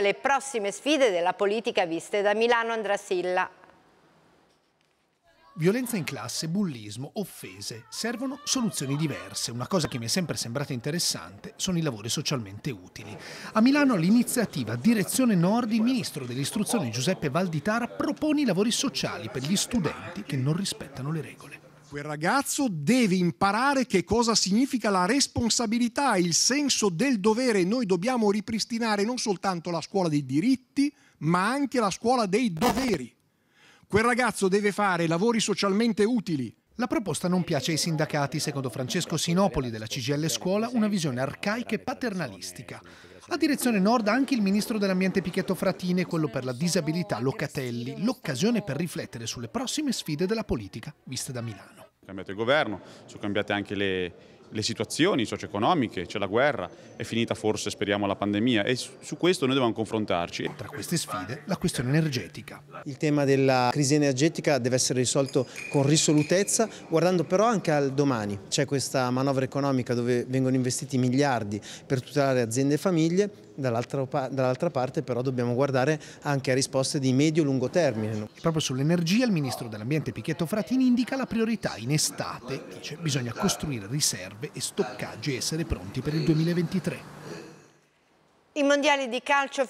delle prossime sfide della politica viste da Milano Andrasilla. Violenza in classe, bullismo, offese. Servono soluzioni diverse. Una cosa che mi è sempre sembrata interessante sono i lavori socialmente utili. A Milano l'iniziativa Direzione Nord, il ministro dell'istruzione Giuseppe Valditara propone i lavori sociali per gli studenti che non rispettano le regole quel ragazzo deve imparare che cosa significa la responsabilità, il senso del dovere. Noi dobbiamo ripristinare non soltanto la scuola dei diritti, ma anche la scuola dei doveri. Quel ragazzo deve fare lavori socialmente utili, la proposta non piace ai sindacati, secondo Francesco Sinopoli della CGL Scuola, una visione arcaica e paternalistica. A direzione nord anche il ministro dell'ambiente Pichetto Fratini e quello per la disabilità Locatelli, l'occasione per riflettere sulle prossime sfide della politica viste da Milano. È cambiato il governo, sono cambiate anche le, le situazioni socio-economiche, c'è la guerra, è finita forse, speriamo, la pandemia e su questo noi dobbiamo confrontarci. Tra queste sfide la questione energetica. Il tema della crisi energetica deve essere risolto con risolutezza, guardando però anche al domani. C'è questa manovra economica dove vengono investiti miliardi per tutelare aziende e famiglie, dall'altra, dall parte però dobbiamo guardare anche a risposte di medio-lungo termine. Proprio sull'energia il ministro dell'ambiente Pichetto Fratini indica la priorità in estate, dice bisogna costruire riserve e stoccaggi e essere pronti per il 2023. I mondiali di calcio